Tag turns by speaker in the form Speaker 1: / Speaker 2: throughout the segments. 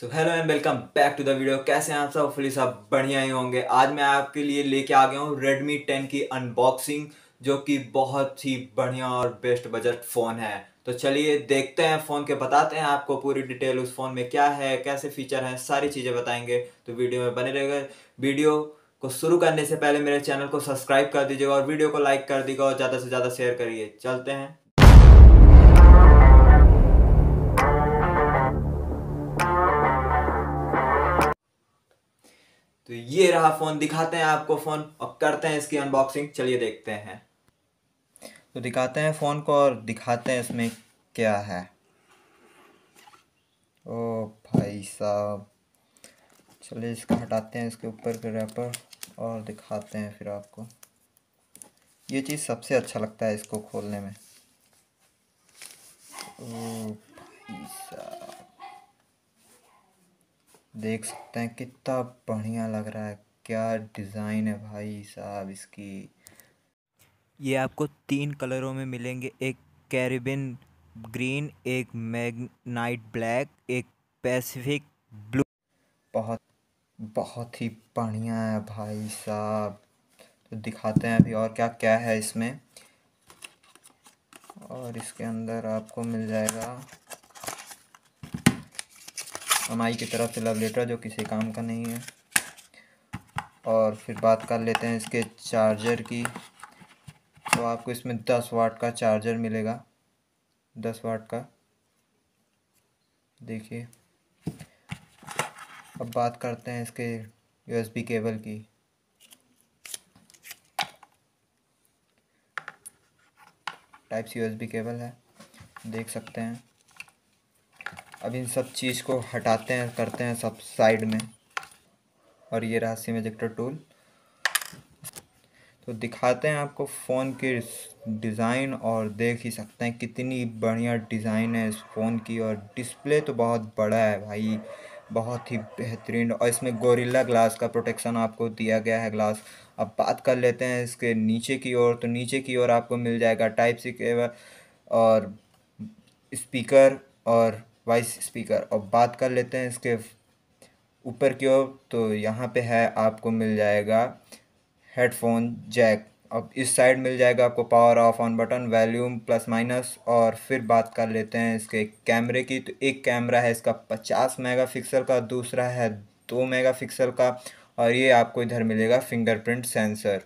Speaker 1: so hello and welcome back to the video कैसे हैं आप सब फुली सब बढ़िया ही होंगे आज मैं आपके लिए लेके आ गया हूँ Redmi 10 की अनबॉक्सिंग जो कि बहुत ही बढ़िया और बेस्ट बजट फ़ोन है तो चलिए देखते हैं फ़ोन के बताते हैं आपको पूरी डिटेल उस फ़ोन में क्या है कैसे फीचर हैं सारी चीज़ें बताएंगे तो वीडियो में बने रहेगा वीडियो को शुरू करने से पहले मेरे चैनल को सब्सक्राइब कर दीजिएगा और वीडियो को लाइक कर दीजिएगा और ज़्यादा से ज़्यादा शेयर करिए चलते हैं रहा फ़ोन दिखाते हैं आपको फ़ोन और करते हैं इसकी अनबॉक्सिंग चलिए देखते हैं तो दिखाते हैं फ़ोन को और दिखाते हैं इसमें क्या है ओ भाई साहब चलिए इसको हटाते हैं इसके ऊपर के रैपर और दिखाते हैं फिर आपको ये चीज़ सबसे अच्छा लगता है इसको खोलने में ओ भाई साहब देख सकते हैं कितना बढ़िया लग रहा है क्या डिज़ाइन है भाई साहब इसकी ये आपको तीन कलरों में मिलेंगे एक कैरिबिन ग्रीन एक मैग नाइट ब्लैक एक पैसिफिक ब्लू बहुत बहुत ही बढ़िया है भाई साहब तो दिखाते हैं अभी और क्या क्या है इसमें और इसके अंदर आपको मिल जाएगा हमारी की तरफ से लव लेटर जो किसी काम का नहीं है और फिर बात कर लेते हैं इसके चार्जर की तो आपको इसमें दस वाट का चार्जर मिलेगा दस वाट का देखिए अब बात करते हैं इसके यूएसबी केबल की टाइप सी यूएसबी केबल है देख सकते हैं अब इन सब चीज़ को हटाते हैं करते हैं सब साइड में और ये रहा सिम एजेक्टर टूल तो दिखाते हैं आपको फ़ोन के डिज़ाइन और देख ही सकते हैं कितनी बढ़िया डिज़ाइन है इस फ़ोन की और डिस्प्ले तो बहुत बड़ा है भाई बहुत ही बेहतरीन और इसमें गोरिल्ला ग्लास का प्रोटेक्शन आपको दिया गया है ग्लास अब बात कर लेते हैं इसके नीचे की ओर तो नीचे की ओर आपको मिल जाएगा टाइप सी केवल और स्पीकर और वॉइस स्पीकर और बात कर लेते हैं इसके ऊपर की ओर तो यहाँ पे है आपको मिल जाएगा हेडफोन जैक अब इस साइड मिल जाएगा आपको power off on button volume plus minus और फिर बात कर लेते हैं इसके कैमरे की तो एक कैमरा है इसका पचास मेगापिक्सल का दूसरा है दो मेगापिक्सल का और ये आपको इधर मिलेगा फिंगरप्रिंट सेंसर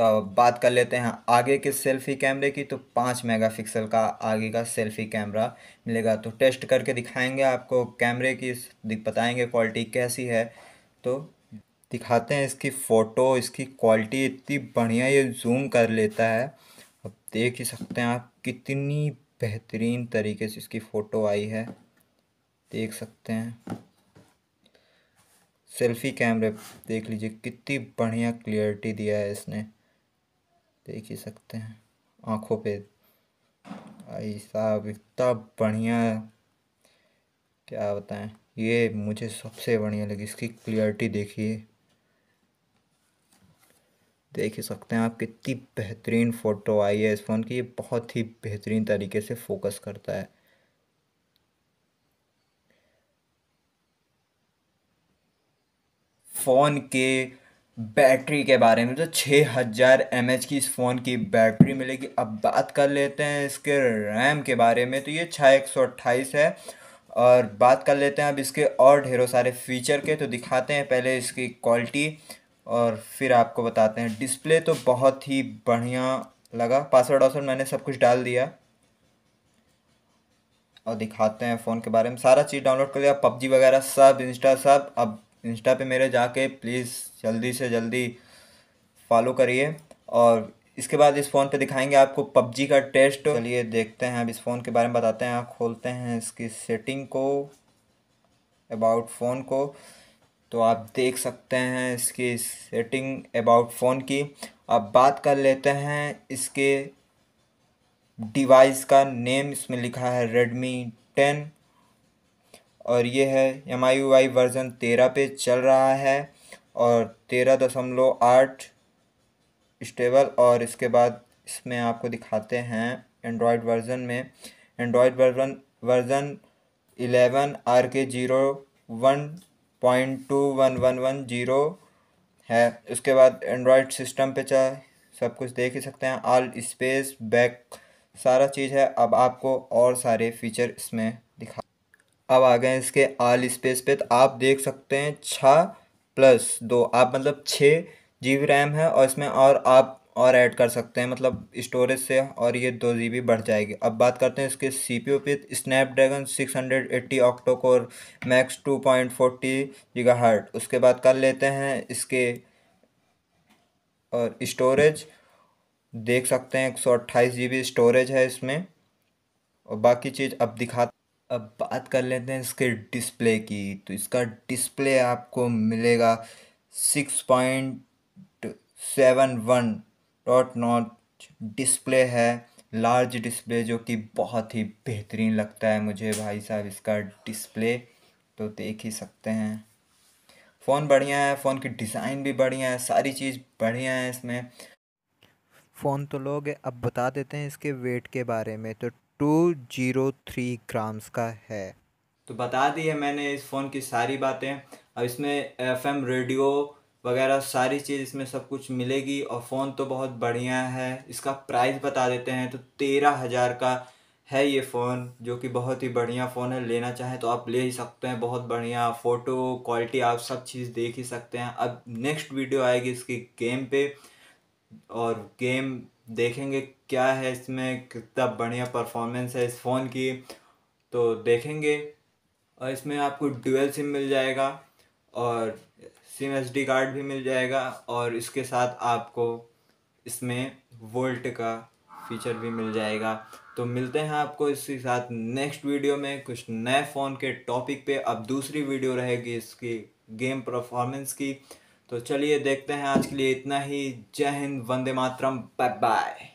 Speaker 1: तो बात कर लेते हैं आगे के सेल्फी कैमरे की तो पाँच मेगापिक्सल का आगे का सेल्फी कैमरा मिलेगा तो टेस्ट करके दिखाएंगे आपको कैमरे की बताएंगे क्वालिटी कैसी है तो दिखाते हैं इसकी फ़ोटो इसकी क्वालिटी इतनी बढ़िया ये जूम कर लेता है अब देख ही सकते हैं आप कितनी बेहतरीन तरीके से इसकी फ़ोटो आई है देख सकते हैं सेल्फ़ी कैमरे देख लीजिए कितनी बढ़िया क्लियरिटी दिया है इसने देख ही सकते हैं आँखों पे ऐसा साहब इतना बढ़िया क्या बताएं ये मुझे सबसे बढ़िया लगी इसकी क्लियरिटी देखिए देख ही सकते हैं आप कितनी बेहतरीन फ़ोटो आई है इस फ़ोन की ये बहुत ही बेहतरीन तरीके से फोकस करता है फ़ोन के बैटरी के बारे में तो छः हज़ार एम एच की इस फ़ोन की बैटरी मिलेगी अब बात कर लेते हैं इसके रैम के बारे में तो ये छः एक सौ अट्ठाईस है और बात कर लेते हैं अब इसके और ढेरों सारे फीचर के तो दिखाते हैं पहले इसकी क्वालिटी और फिर आपको बताते हैं डिस्प्ले तो बहुत ही बढ़िया लगा पासवर्ड वासवर्ड मैंने सब कुछ डाल दिया और दिखाते हैं फ़ोन के बारे में सारा चीज़ डाउनलोड कर लिया पबजी वगैरह सब इंस्टा सब अब इंस्टा पे मेरे जाके प्लीज़ जल्दी से जल्दी फॉलो करिए और इसके बाद इस फ़ोन पे दिखाएंगे आपको पबजी का टेस्ट चलिए देखते हैं अब इस फ़ोन के बारे में बताते हैं आप खोलते हैं इसकी सेटिंग को अबाउट फ़ोन को तो आप देख सकते हैं इसकी सेटिंग अबाउट फ़ोन की अब बात कर लेते हैं इसके डिवाइस का नेम इसमें लिखा है रेडमी टेन और ये है M I U I version तेरह पे चल रहा है और तेरह दशमलव आठ स्टेबल और इसके बाद इसमें आपको दिखाते हैं एंड्रॉयड वर्ज़न में Android version version eleven R K zero one point two one one one zero है उसके बाद एंड्रॉयड सिस्टम पे चाहे सब कुछ देख ही सकते हैं आल स्पेस बैक सारा चीज़ है अब आपको और सारे फीचर इसमें अब आ गए इसके आल स्पेस पे तो आप देख सकते हैं छः प्लस दो आप मतलब छः जी बी रैम है और इसमें और आप और ऐड कर सकते हैं मतलब स्टोरेज से और ये दो जी बी बढ़ जाएगी अब बात करते हैं इसके सी पी ओ पे स्नैपड्रैगन तो six hundred eighty octa core max two point forty giga hertz उसके बाद कर लेते हैं इसके और स्टोरेज देख सकते हैं एक सौ अट्ठाईस जी बी स्टोरेज है इसमें और बाकी चीज़ अब दिखा अब बात कर लेते हैं इसके डिस्प्ले की तो इसका डिस्प्ले आपको मिलेगा six point seven one dot notch display है लार्ज डिस्प्ले जो कि बहुत ही बेहतरीन लगता है मुझे भाई साहब इसका डिस्प्ले तो देख ही सकते हैं फ़ोन बढ़िया है फ़ोन की डिज़ाइन भी बढ़िया है सारी चीज़ बढ़िया है इसमें फ़ोन तो लोग अब बता देते हैं इसके वेट के बारे में तो टू जीरो थ्री ग्राम्स का है तो बता दी है मैंने इस फ़ोन की सारी बातें अब इसमें एफएम रेडियो वगैरह सारी चीज़ इसमें सब कुछ मिलेगी और फ़ोन तो बहुत बढ़िया है इसका प्राइस बता देते हैं तो तेरह हज़ार का है ये फ़ोन जो कि बहुत ही बढ़िया फ़ोन है लेना चाहें तो आप ले ही सकते हैं बहुत बढ़िया फ़ोटो क्वालिटी आप सब चीज़ देख ही सकते हैं अब नेक्स्ट वीडियो आएगी इसकी गेम पे और गेम देखेंगे क्या है इसमें कितना बढ़िया परफॉर्मेंस है इस फ़ोन की तो देखेंगे और इसमें आपको डुअल सिम मिल जाएगा और सिम एस कार्ड भी मिल जाएगा और इसके साथ आपको इसमें वोल्ट का फीचर भी मिल जाएगा तो मिलते हैं आपको इसके साथ नेक्स्ट वीडियो में कुछ नए फ़ोन के टॉपिक पे अब दूसरी वीडियो रहेगी इसकी गेम परफॉर्मेंस की तो चलिए देखते हैं आज के लिए इतना ही जय हिंद वंदे मातरम बाय बाय